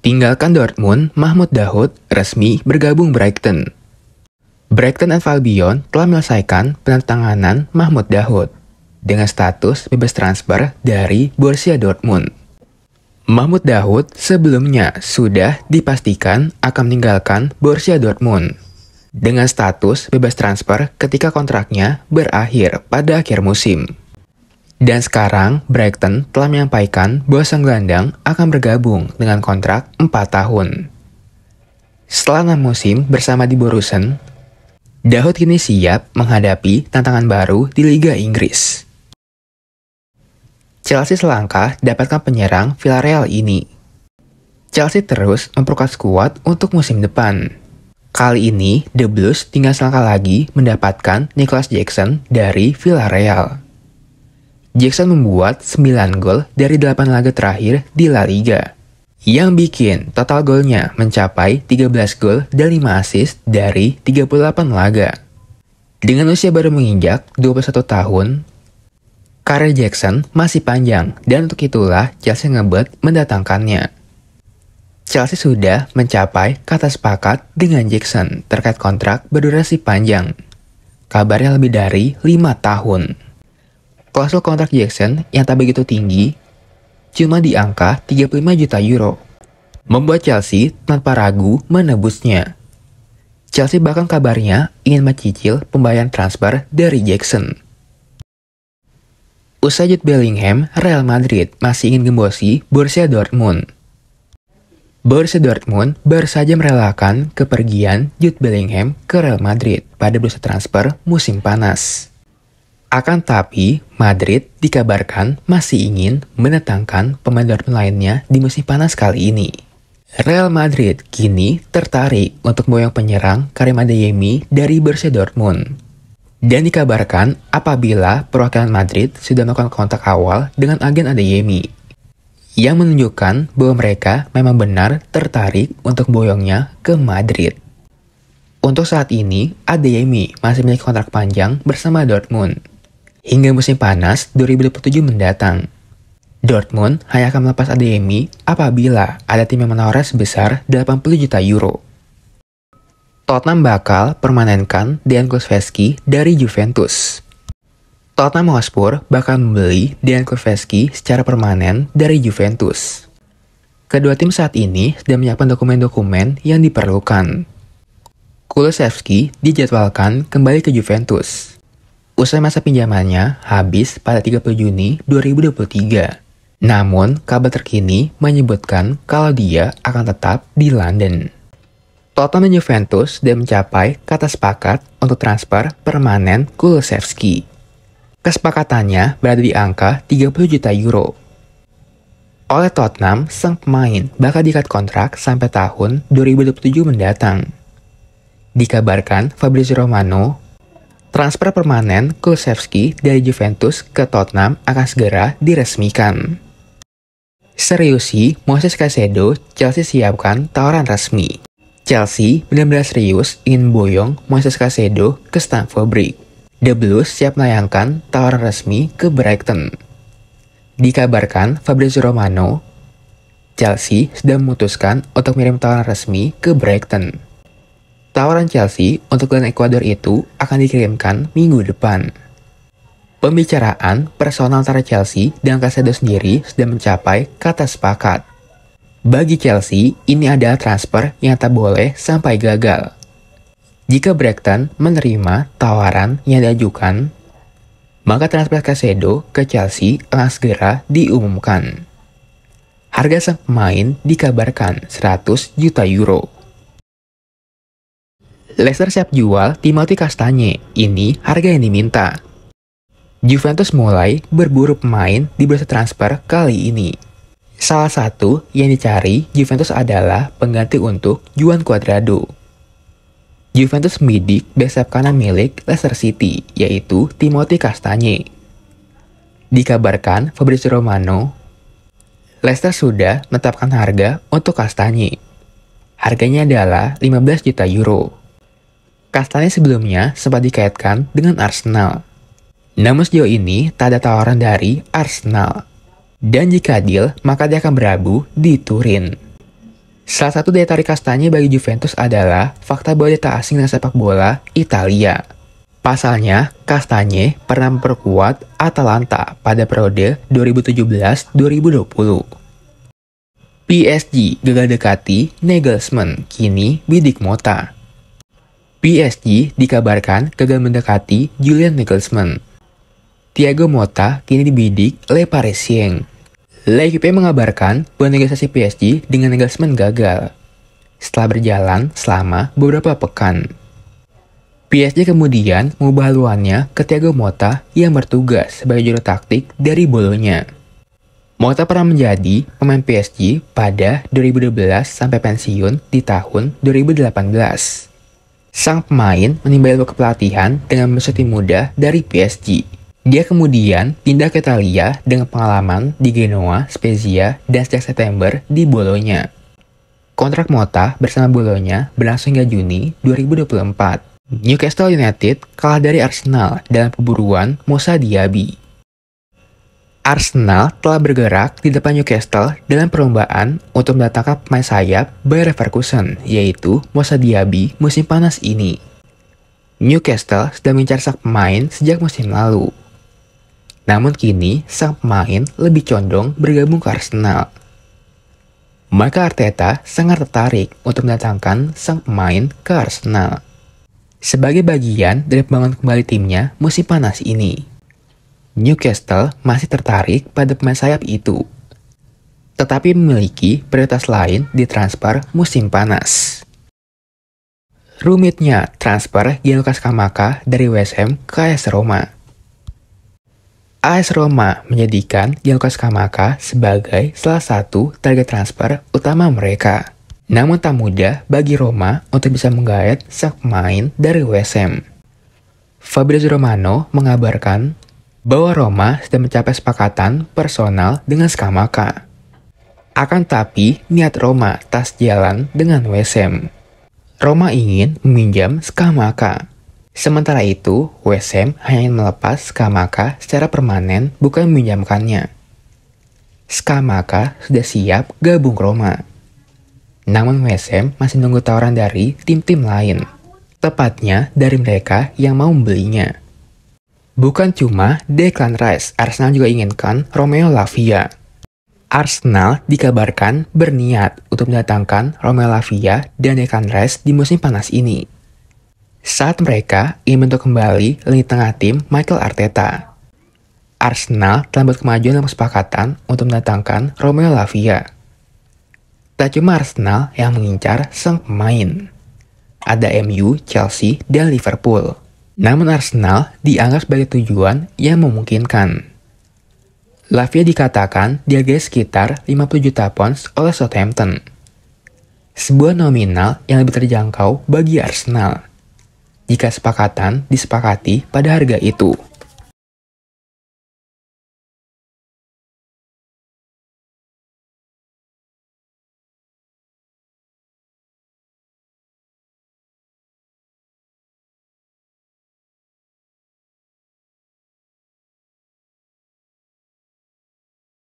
Tinggalkan Dortmund, Mahmud Dahoud resmi bergabung Brighton. Brighton and Albion telah menyelesaikan penandatanganan Mahmud Dahoud dengan status bebas transfer dari Borussia Dortmund. Mahmud Dahoud sebelumnya sudah dipastikan akan meninggalkan Borussia Dortmund dengan status bebas transfer ketika kontraknya berakhir pada akhir musim. Dan sekarang, Brighton telah menyampaikan bahwa Sang Gelandang akan bergabung dengan kontrak 4 tahun. Setelah 6 musim bersama di Borussen, Dahoud kini siap menghadapi tantangan baru di Liga Inggris. Chelsea selangkah dapatkan penyerang Villarreal ini. Chelsea terus memperkuat kuat untuk musim depan. Kali ini, The Blues tinggal selangkah lagi mendapatkan Nicholas Jackson dari Villarreal. Jackson membuat 9 gol dari 8 laga terakhir di La Liga. Yang bikin total golnya mencapai 13 gol dan 5 assist dari 38 laga. Dengan usia baru menginjak 21 tahun, karir Jackson masih panjang dan untuk itulah Chelsea ngebet mendatangkannya. Chelsea sudah mencapai kata sepakat dengan Jackson terkait kontrak berdurasi panjang. Kabarnya lebih dari 5 tahun. Klausul kontrak Jackson yang tak begitu tinggi cuma di angka 35 juta euro. Membuat Chelsea tanpa ragu menebusnya. Chelsea bahkan kabarnya ingin mencicil pembayaran transfer dari Jackson. Usai Jude Bellingham, Real Madrid masih ingin gembosi Borussia Dortmund. Borussia Dortmund baru saja merelakan kepergian Jude Bellingham ke Real Madrid pada bursa transfer musim panas. Akan tapi, Madrid dikabarkan masih ingin menetangkan pemain lainnya di musim panas kali ini. Real Madrid kini tertarik untuk boyong penyerang Karim Adeyemi dari Borussia Dortmund. Dan dikabarkan apabila perwakilan Madrid sudah melakukan kontak awal dengan agen Adeyemi. Yang menunjukkan bahwa mereka memang benar tertarik untuk boyongnya ke Madrid. Untuk saat ini, Adeyemi masih memiliki kontrak panjang bersama Dortmund hingga musim panas 2027 mendatang. Dortmund hanya akan melepas ADMI apabila ada tim yang menawar sebesar 80 juta euro. Tottenham bakal permanenkan Dejan Kulusevski dari Juventus. Tottenham Hotspur bakal membeli Dejan Kulusevski secara permanen dari Juventus. Kedua tim saat ini sedang menyiapkan dokumen-dokumen yang diperlukan. Kulusevski dijadwalkan kembali ke Juventus. Usai masa pinjamannya habis pada 30 Juni 2023. Namun, kabar terkini menyebutkan kalau dia akan tetap di London. Tottenham dan Juventus dan mencapai kata sepakat untuk transfer permanen Kulusevski. Kesepakatannya berada di angka 30 juta euro. Oleh Tottenham, sang pemain bakal diikat kontrak sampai tahun 2027 mendatang. Dikabarkan Fabrizio Romano transfer permanen Kulusevski dari Juventus ke Tottenham akan segera diresmikan. Seriusi, Moses Casedo, Chelsea siapkan tawaran resmi. Chelsea benar-benar serius ingin boyong Moses Casedo ke Stamford Bridge. The Blues siap melayangkan tawaran resmi ke Brighton. Dikabarkan Fabrizio Romano, Chelsea sudah memutuskan untuk mengirim tawaran resmi ke Brighton. Tawaran Chelsea untuk Glenn Ecuador itu akan dikirimkan minggu depan. Pembicaraan personal antara Chelsea dan Casado sendiri sudah mencapai kata sepakat. Bagi Chelsea, ini adalah transfer yang tak boleh sampai gagal. Jika Brighton menerima tawaran yang diajukan, maka transfer Casado ke Chelsea akan segera diumumkan. Harga sang pemain dikabarkan 100 juta euro. Leicester siap jual Timothy Castagne, ini harga yang diminta. Juventus mulai berburu pemain di bursa transfer kali ini. Salah satu yang dicari Juventus adalah pengganti untuk Juan Cuadrado. Juventus midik besep kanan milik Leicester City, yaitu Timothy Castagne. Dikabarkan Fabrizio Romano, Leicester sudah menetapkan harga untuk Castagne. Harganya adalah 15 juta euro. Castagne sebelumnya sempat dikaitkan dengan Arsenal. Namun sejauh ini tak ada tawaran dari Arsenal. Dan jika deal, maka dia akan berabu di Turin. Salah satu daya tarik Castagne bagi Juventus adalah fakta bahwa dia tak asing dengan sepak bola Italia. Pasalnya, Castagne pernah memperkuat Atalanta pada periode 2017-2020. PSG gagal dekati Nagelsmann, kini bidik Mota. PSG dikabarkan gagal mendekati Julian Nagelsmann. Thiago Motta kini dibidik Le Parisien. Le L'Equipe mengabarkan bahwa negosiasi PSG dengan Nagelsmann gagal setelah berjalan selama beberapa pekan. PSG kemudian mengubah haluannya ke Thiago Motta yang bertugas sebagai juru taktik dari bolonya. Motta pernah menjadi pemain PSG pada 2012 sampai pensiun di tahun 2018. Sang pemain menimba ilmu kepelatihan dengan bersuti muda dari PSG. Dia kemudian pindah ke Italia dengan pengalaman di Genoa, Spezia, dan sejak September di Bologna. Kontrak Mota bersama Bologna berlangsung hingga Juni 2024. Newcastle United kalah dari Arsenal dalam pemburuan Musa Diaby. Arsenal telah bergerak di depan Newcastle dalam perlombaan untuk mendatangkan pemain sayap Bayer Leverkusen, yaitu Moussa Diaby musim panas ini. Newcastle sudah mencari sang pemain sejak musim lalu. Namun kini, sang pemain lebih condong bergabung ke Arsenal. Maka Arteta sangat tertarik untuk mendatangkan sang pemain ke Arsenal. Sebagai bagian dari pembangunan kembali timnya musim panas ini. Newcastle masih tertarik pada pemain sayap itu, tetapi memiliki prioritas lain di transfer musim panas. Rumitnya transfer Gianluca Scamacca dari West Ham ke AS Roma. AS Roma menjadikan Gianluca Scamacca sebagai salah satu target transfer utama mereka. Namun tak mudah bagi Roma untuk bisa menggaet sang pemain dari West Ham. Fabrizio Romano mengabarkan bahwa Roma sudah mencapai sepakatan personal dengan Skamaka. Akan tapi, niat Roma tas jalan dengan WSM. Roma ingin meminjam Skamaka. Sementara itu, WSM hanya ingin melepas Skamaka secara permanen bukan meminjamkannya. Skamaka sudah siap gabung Roma. Namun WSM masih nunggu tawaran dari tim-tim lain. Tepatnya dari mereka yang mau membelinya. Bukan cuma Declan Rice, Arsenal juga inginkan Romeo Lavia. Arsenal dikabarkan berniat untuk mendatangkan Romeo Lavia dan Declan Rice di musim panas ini. Saat mereka ingin untuk kembali lini tengah tim Michael Arteta. Arsenal telah buat kemajuan dalam kesepakatan untuk mendatangkan Romeo Lavia. Tak cuma Arsenal yang mengincar sang pemain. Ada MU, Chelsea, dan Liverpool. Namun Arsenal dianggap sebagai tujuan yang memungkinkan. Lavia dikatakan dihargai sekitar 50 juta pounds oleh Southampton. Sebuah nominal yang lebih terjangkau bagi Arsenal. Jika sepakatan disepakati pada harga itu.